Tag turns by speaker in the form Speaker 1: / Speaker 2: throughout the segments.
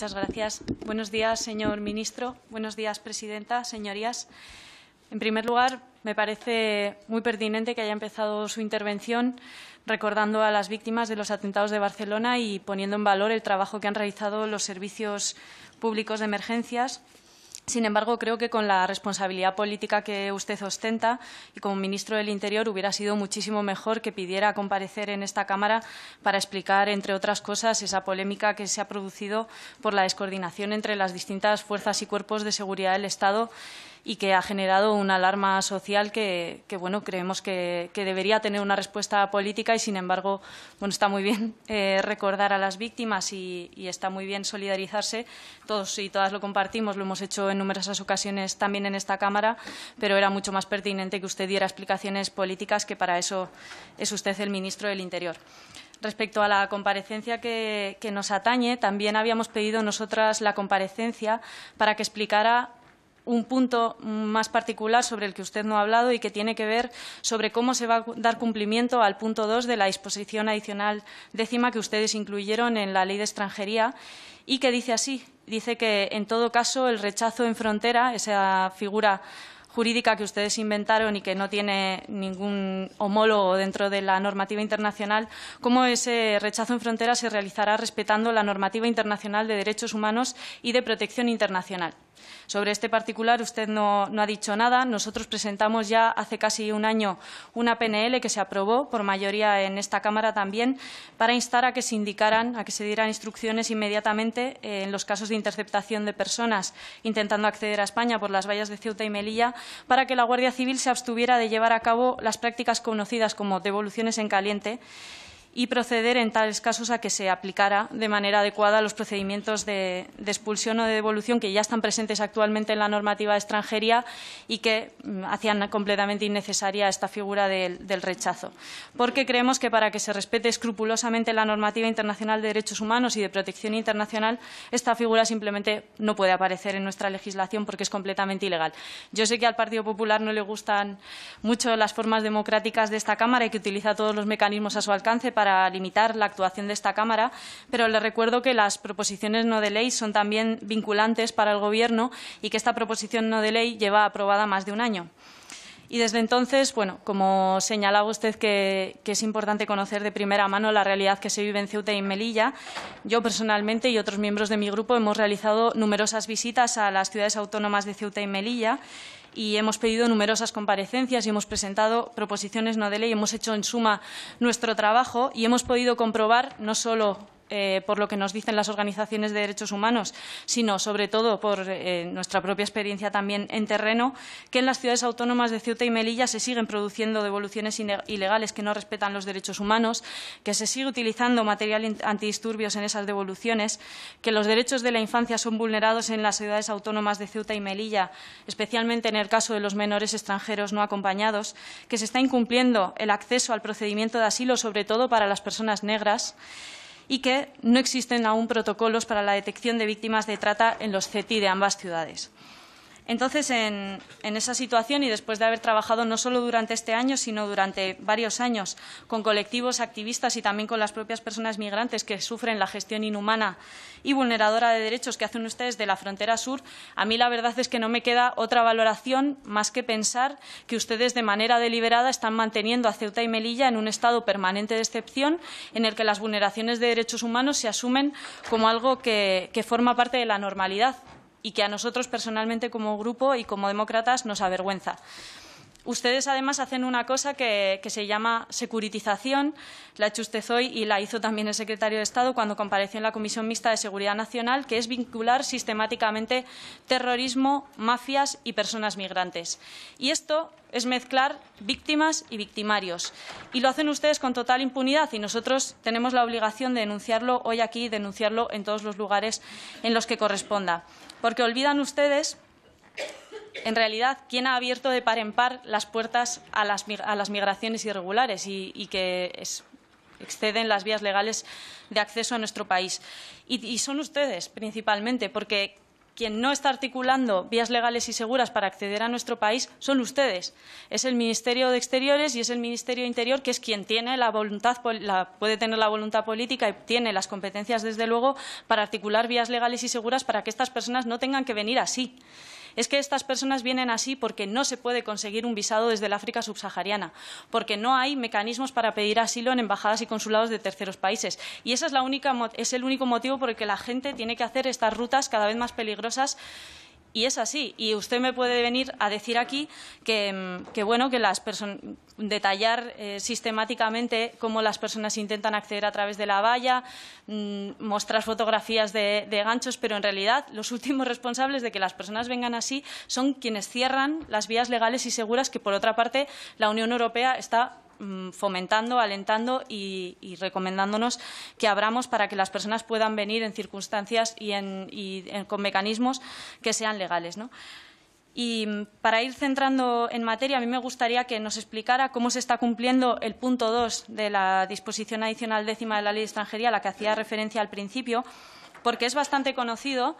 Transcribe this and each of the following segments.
Speaker 1: Muchas gracias. Buenos días, señor ministro. Buenos días, presidenta, señorías. En primer lugar, me parece muy pertinente que haya empezado su intervención recordando a las víctimas de los atentados de Barcelona y poniendo en valor el trabajo que han realizado los servicios públicos de emergencias sin embargo, creo que con la responsabilidad política que usted ostenta y como ministro del Interior hubiera sido muchísimo mejor que pidiera comparecer en esta Cámara para explicar, entre otras cosas, esa polémica que se ha producido por la descoordinación entre las distintas fuerzas y cuerpos de seguridad del Estado y que ha generado una alarma social que, bueno, creemos que, debería tener una respuesta política y, sin embargo, bueno, está muy bien eh, recordar a las víctimas y, está muy bien solidarizarse. Todos y todas lo compartimos, lo hemos hecho en numerosas ocasiones también en esta Cámara, pero era mucho más pertinente que usted diera explicaciones políticas, que para eso es usted el ministro del Interior. Respecto a la comparecencia que, que nos atañe, también habíamos pedido nosotras la comparecencia para que explicara un punto más particular sobre el que usted no ha hablado y que tiene que ver sobre cómo se va a dar cumplimiento al punto 2 de la disposición adicional décima que ustedes incluyeron en la Ley de Extranjería y que dice así, dice que en todo caso el rechazo en frontera, esa figura jurídica que ustedes inventaron y que no tiene ningún homólogo dentro de la normativa internacional, cómo ese rechazo en frontera se realizará respetando la normativa internacional de derechos humanos y de protección internacional. Sobre este particular usted no, ha dicho nada. Nosotros presentamos ya hace casi un año una PNL que se aprobó por mayoría en esta Cámara también para instar a que se indicaran, a que se dieran instrucciones inmediatamente eh, en los casos de interceptación de personas intentando acceder a España por las vallas de Ceuta y Melilla para que la Guardia Civil se abstuviera de llevar a cabo las prácticas conocidas como devoluciones en caliente y proceder en tales casos a que se aplicara de manera adecuada los procedimientos de, expulsión o de devolución que ya están presentes actualmente en la normativa de extranjería y que mm, hacían completamente innecesaria esta figura del, rechazo. Porque creemos que para que se respete escrupulosamente la normativa internacional de derechos humanos y de protección internacional, esta figura simplemente no puede aparecer en nuestra legislación porque es completamente ilegal. Yo sé que al Partido Popular no le gustan mucho las formas democráticas de esta Cámara y que utiliza todos los mecanismos a su alcance para limitar la actuación de esta Cámara, pero le recuerdo que las proposiciones no de ley son también vinculantes para el Gobierno y que esta proposición no de ley lleva aprobada más de un año. Y desde entonces, bueno, como señalaba usted que, es importante conocer de primera mano la realidad que se vive en Ceuta y Melilla, yo personalmente y otros miembros de mi grupo hemos realizado numerosas visitas a las ciudades autónomas de Ceuta y Melilla y hemos pedido numerosas comparecencias y hemos presentado proposiciones no de ley, hemos hecho en suma nuestro trabajo y hemos podido comprobar no solo eh, por lo que nos dicen las organizaciones de derechos humanos, sino sobre todo por eh, nuestra propia experiencia también en terreno, que en las ciudades autónomas de Ceuta y Melilla se siguen produciendo devoluciones ilegales que no respetan los derechos humanos, que se sigue utilizando material antidisturbios en esas devoluciones, que los derechos de la infancia son vulnerados en las ciudades autónomas de Ceuta y Melilla, especialmente en el caso de los menores extranjeros no acompañados, que se está incumpliendo el acceso al procedimiento de asilo, sobre todo para las personas negras, y que no existen aún protocolos para la detección de víctimas de trata en los CETI de ambas ciudades. Entonces, en, esa situación y después de haber trabajado no solo durante este año, sino durante varios años con colectivos activistas y también con las propias personas migrantes que sufren la gestión inhumana y vulneradora de derechos que hacen ustedes de la frontera sur, a mí la verdad es que no me queda otra valoración más que pensar que ustedes de manera deliberada están manteniendo a Ceuta y Melilla en un estado permanente de excepción en el que las vulneraciones de derechos humanos se asumen como algo que forma parte de la normalidad y que a nosotros personalmente como grupo y como demócratas nos avergüenza. Ustedes además hacen una cosa que, se llama securitización. La ha usted hoy y la hizo también el secretario de Estado cuando compareció en la Comisión Mixta de Seguridad Nacional, que es vincular sistemáticamente terrorismo, mafias y personas migrantes. Y esto es mezclar víctimas y victimarios. Y lo hacen ustedes con total impunidad y nosotros tenemos la obligación de denunciarlo hoy aquí y denunciarlo en todos los lugares en los que corresponda. Porque olvidan ustedes en realidad quién ha abierto de par en par las puertas a las, migraciones irregulares y, que exceden las vías legales de acceso a nuestro país. Y, son ustedes, principalmente, porque quien no está articulando vías legales y seguras para acceder a nuestro país son ustedes. Es el Ministerio de Exteriores y es el Ministerio Interior que es quien tiene la voluntad, puede tener la voluntad política y tiene las competencias, desde luego, para articular vías legales y seguras para que estas personas no tengan que venir así es que estas personas vienen así porque no se puede conseguir un visado desde el África subsahariana, porque no hay mecanismos para pedir asilo en embajadas y consulados de terceros países. Y ese es, la única, es el único motivo por el que la gente tiene que hacer estas rutas cada vez más peligrosas y es así. Y usted me puede venir a decir aquí que, mm, bueno, que las detallar eh, sistemáticamente cómo las personas intentan acceder a través de la valla, mm, mostrar fotografías de, ganchos, pero en realidad los últimos responsables de que las personas vengan así son quienes cierran las vías legales y seguras que, por otra parte, la Unión Europea está Mm, fomentando, alentando y, recomendándonos que abramos para que las personas puedan venir en circunstancias y, con mecanismos que sean legales. Y mm, para ir centrando en materia, a mí me gustaría que nos explicara cómo se está cumpliendo el punto 2 de la disposición adicional décima de la Ley de Extranjería, a la que hacía referencia al principio, porque es bastante conocido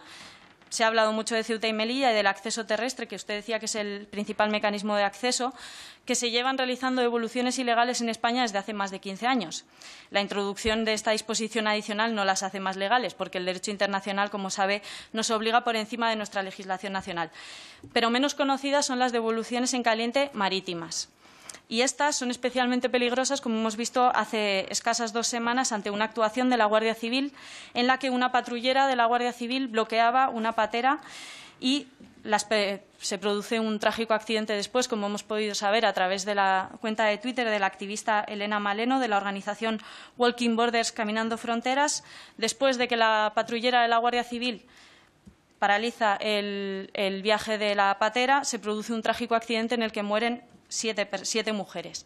Speaker 1: se ha hablado mucho de Ceuta y Melilla y del acceso terrestre, que usted decía que es el principal mecanismo de acceso, que se llevan realizando devoluciones ilegales en España desde hace más de 15 años. La introducción de esta disposición adicional no las hace más legales, porque el derecho internacional, como sabe, nos obliga por encima de nuestra legislación nacional. Pero menos conocidas son las devoluciones en caliente marítimas y estas son especialmente peligrosas, como hemos visto hace escasas dos semanas, ante una actuación de la Guardia Civil en la que una patrullera de la Guardia Civil bloqueaba una patera y se produce un trágico accidente después, como hemos podido saber a través de la cuenta de Twitter de la activista Elena Maleno de la organización Walking Borders Caminando Fronteras, después de que la patrullera de la Guardia Civil paraliza el viaje de la patera, se produce un trágico accidente en el que mueren siete, mujeres.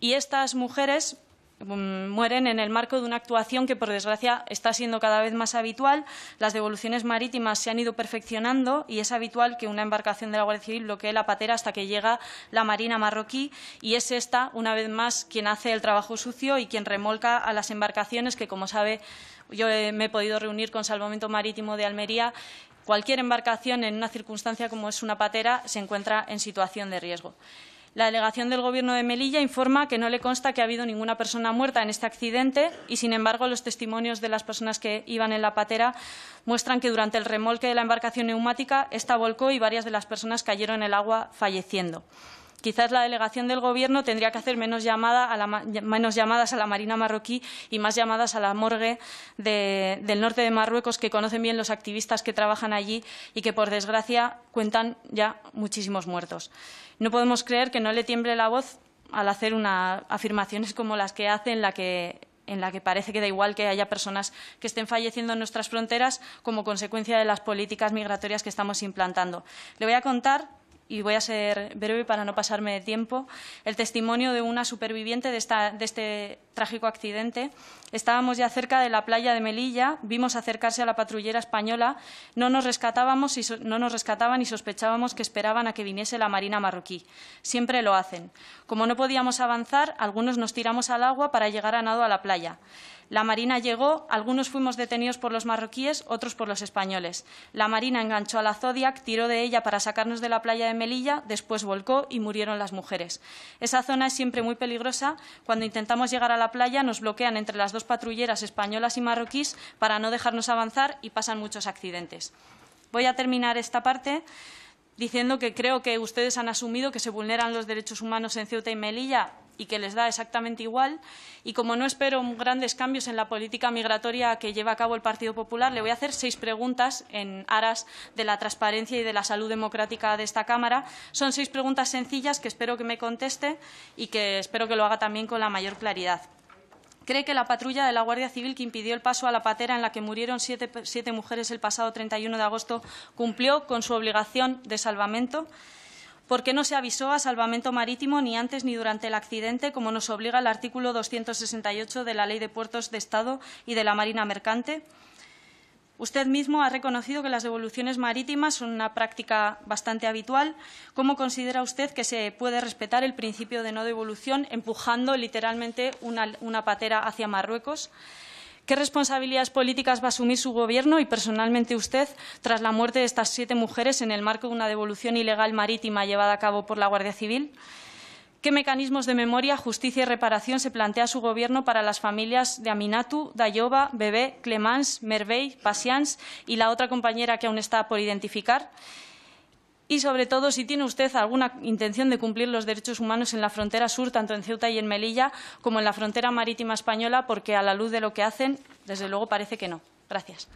Speaker 1: Y estas mujeres mm, mueren en el marco de una actuación que, por desgracia, está siendo cada vez más habitual. Las devoluciones marítimas se han ido perfeccionando y es habitual que una embarcación de la Guardia Civil bloquee la patera hasta que llega la Marina marroquí y es esta, una vez más, quien hace el trabajo sucio y quien remolca a las embarcaciones que, como sabe, yo eh, me he podido reunir con Salvamento Marítimo de Almería. Cualquier embarcación en una circunstancia como es una patera se encuentra en situación de riesgo. La delegación del Gobierno de Melilla informa que no le consta que ha habido ninguna persona muerta en este accidente y, sin embargo, los testimonios de las personas que iban en la patera muestran que durante el remolque de la embarcación neumática esta volcó y varias de las personas cayeron en el agua falleciendo quizás la delegación del Gobierno tendría que hacer menos, llamadas a la Marina marroquí y más llamadas a la morgue del norte de Marruecos, que conocen bien los activistas que trabajan allí y que, por desgracia, cuentan ya muchísimos muertos. No podemos creer que no le tiemble la voz al hacer afirmaciones como las que hace, en la que parece que da igual que haya personas que estén falleciendo en nuestras fronteras como consecuencia de las políticas migratorias que estamos implantando. Le voy a contar y voy a ser breve para no pasarme de tiempo, el testimonio de una superviviente de, este trágico accidente. Estábamos ya cerca de la playa de Melilla, vimos acercarse a la patrullera española, no nos rescatábamos y no nos rescataban y sospechábamos que esperaban a que viniese la marina marroquí. Siempre lo hacen. Como no podíamos avanzar, algunos nos tiramos al agua para llegar a nado a la playa. La Marina llegó, algunos fuimos detenidos por los marroquíes, otros por los españoles. La Marina enganchó a la Zodiac, tiró de ella para sacarnos de la playa de Melilla, después volcó y murieron las mujeres. Esa zona es siempre muy peligrosa. Cuando intentamos llegar a la playa nos bloquean entre las dos patrulleras españolas y marroquíes para no dejarnos avanzar y pasan muchos accidentes. Voy a terminar esta parte diciendo que creo que ustedes han asumido que se vulneran los derechos humanos en Ceuta y Melilla y que les da exactamente igual. Y como no espero grandes cambios en la política migratoria que lleva a cabo el Partido Popular, le voy a hacer seis preguntas en aras de la transparencia y de la salud democrática de esta Cámara. Son seis preguntas sencillas que espero que me conteste y que espero que lo haga también con la mayor claridad cree que la patrulla de la Guardia Civil que impidió el paso a la patera en la que murieron siete, mujeres el pasado 31 de agosto cumplió con su obligación de salvamento? ¿Por qué no se avisó a Salvamento Marítimo ni antes ni durante el accidente, como nos obliga el artículo 268 de la Ley de Puertos de Estado y de la Marina Mercante? Usted mismo ha reconocido que las devoluciones marítimas son una práctica bastante habitual. ¿Cómo considera usted que se puede respetar el principio de no devolución empujando literalmente una, patera hacia Marruecos? ¿Qué responsabilidades políticas va a asumir su Gobierno y personalmente usted tras la muerte de estas siete mujeres en el marco de una devolución ilegal marítima llevada a cabo por la Guardia Civil? ¿Qué mecanismos de memoria, justicia y reparación se plantea su Gobierno para las familias de Aminatu, Dayoba, Bebé, Clemence, Merveille, Pasians y la otra compañera que aún está por identificar? Y, sobre todo, si tiene usted alguna intención de cumplir los derechos humanos en la frontera sur, tanto en Ceuta y en Melilla, como en la frontera marítima española, porque a la luz de lo que hacen, desde luego parece que no. Gracias.